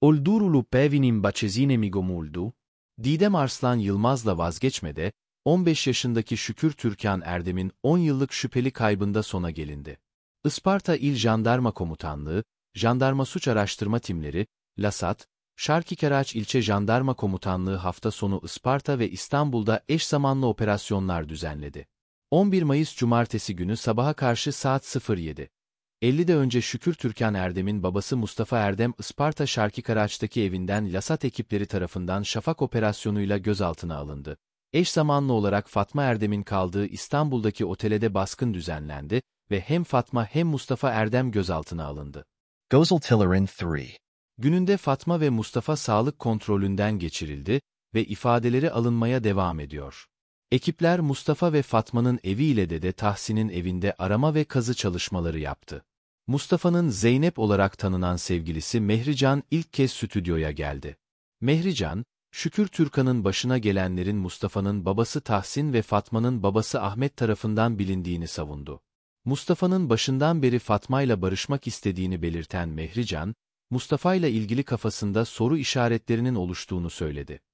Oldurulu Pevin'in Bahçezine Migomuldu, Didem Arslan Yılmaz'la vazgeçmede, 15 yaşındaki Şükür Türkan Erdem'in 10 yıllık şüpheli kaybında sona gelindi. Isparta İl Jandarma Komutanlığı, Jandarma Suç Araştırma Timleri, Lasat, Şarkikaraç İlçe Jandarma Komutanlığı hafta sonu Isparta ve İstanbul'da eş zamanlı operasyonlar düzenledi. 11 Mayıs Cumartesi günü sabaha karşı saat 07. 50 50'de önce Şükür Türkan Erdem'in babası Mustafa Erdem Isparta Şarkı Karaç'taki evinden Lasat ekipleri tarafından şafak operasyonuyla gözaltına alındı. Eş zamanlı olarak Fatma Erdem'in kaldığı İstanbul'daki de baskın düzenlendi ve hem Fatma hem Mustafa Erdem gözaltına alındı. Gozeltillerin 3 Gününde Fatma ve Mustafa sağlık kontrolünden geçirildi ve ifadeleri alınmaya devam ediyor. Ekipler Mustafa ve Fatma'nın eviyle de Tahsin'in evinde arama ve kazı çalışmaları yaptı. Mustafa'nın Zeynep olarak tanınan sevgilisi Mehrican ilk kez stüdyoya geldi. Mehrican, Şükür Türkan'ın başına gelenlerin Mustafa'nın babası Tahsin ve Fatma'nın babası Ahmet tarafından bilindiğini savundu. Mustafa'nın başından beri Fatma ile barışmak istediğini belirten Mehrican, Mustafa ile ilgili kafasında soru işaretlerinin oluştuğunu söyledi.